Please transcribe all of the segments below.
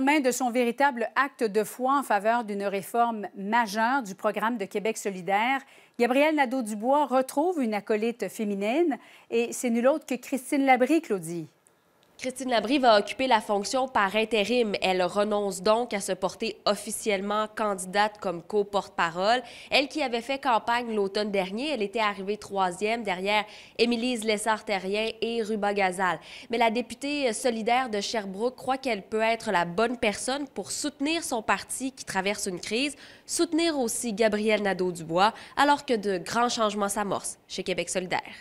main de son véritable acte de foi en faveur d'une réforme majeure du programme de Québec solidaire, Gabrielle Nadeau-Dubois retrouve une acolyte féminine et c'est nul autre que Christine Labrie, Claudie. Christine Labrie va occuper la fonction par intérim. Elle renonce donc à se porter officiellement candidate comme co-porte-parole. Elle qui avait fait campagne l'automne dernier, elle était arrivée troisième derrière Émilise Lessart terrien et Ruba Gazal. Mais la députée solidaire de Sherbrooke croit qu'elle peut être la bonne personne pour soutenir son parti qui traverse une crise, soutenir aussi Gabriel Nadeau-Dubois, alors que de grands changements s'amorcent chez Québec solidaire.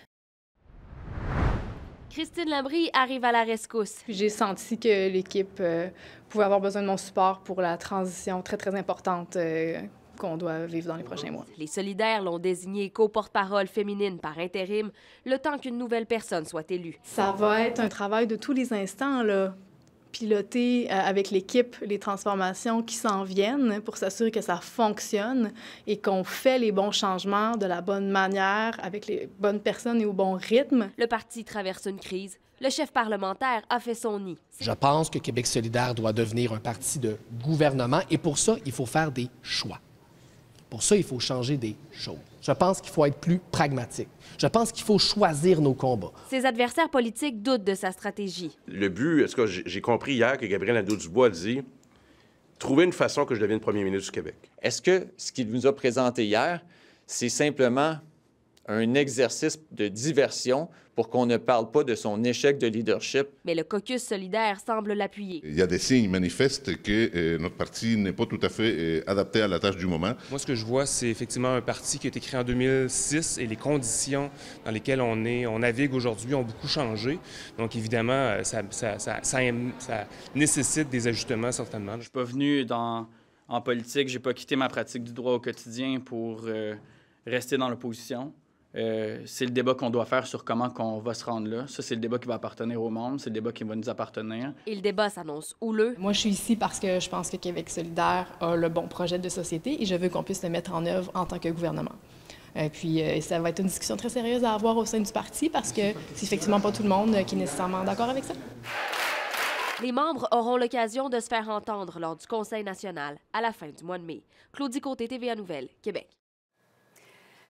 Christine Labrie arrive à la rescousse. J'ai senti que l'équipe euh, pouvait avoir besoin de mon support pour la transition très, très importante euh, qu'on doit vivre dans les prochains mois. Les solidaires l'ont désignée co-porte-parole féminine par intérim, le temps qu'une nouvelle personne soit élue. Ça va être un travail de tous les instants, là, piloter euh, avec l'équipe les transformations qui s'en viennent pour s'assurer que ça fonctionne et qu'on fait les bons changements de la bonne manière, avec les bonnes personnes et au bon rythme. Le parti traverse une crise. Le chef parlementaire a fait son nid. Je pense que Québec solidaire doit devenir un parti de gouvernement et pour ça, il faut faire des choix. Pour ça, il faut changer des choses. Je pense qu'il faut être plus pragmatique. Je pense qu'il faut choisir nos combats. Ses adversaires politiques doutent de sa stratégie. Le but, est-ce que j'ai compris hier que Gabriel Nadeau-Dubois dit trouver une façon que je devienne premier ministre du Québec. Est-ce que ce qu'il nous a présenté hier, c'est simplement un exercice de diversion pour qu'on ne parle pas de son échec de leadership. Mais le caucus solidaire semble l'appuyer. Il y a des signes manifestes que euh, notre parti n'est pas tout à fait euh, adapté à la tâche du moment. Moi, ce que je vois, c'est effectivement un parti qui a été créé en 2006 et les conditions dans lesquelles on, est, on navigue aujourd'hui ont beaucoup changé. Donc, évidemment, euh, ça, nécessite des ajustements, certainement. Je ne suis pas venu dans, en politique, je n'ai pas quitté ma pratique du droit au quotidien pour rester dans l'opposition. Euh, c'est le débat qu'on doit faire sur comment qu'on va se rendre là. Ça, c'est le débat qui va appartenir aux monde, c'est le débat qui va nous appartenir. Et le débat s'annonce houleux. Moi, je suis ici parce que je pense que Québec solidaire a le bon projet de société et je veux qu'on puisse le mettre en œuvre en tant que gouvernement. et euh, puis euh, ça va être une discussion très sérieuse à avoir au sein du parti parce que c'est effectivement pas tout le monde qui est nécessairement d'accord avec ça. Les membres auront l'occasion de se faire entendre lors du Conseil national à la fin du mois de mai. Claudie Côté, TVA Nouvelle, Québec.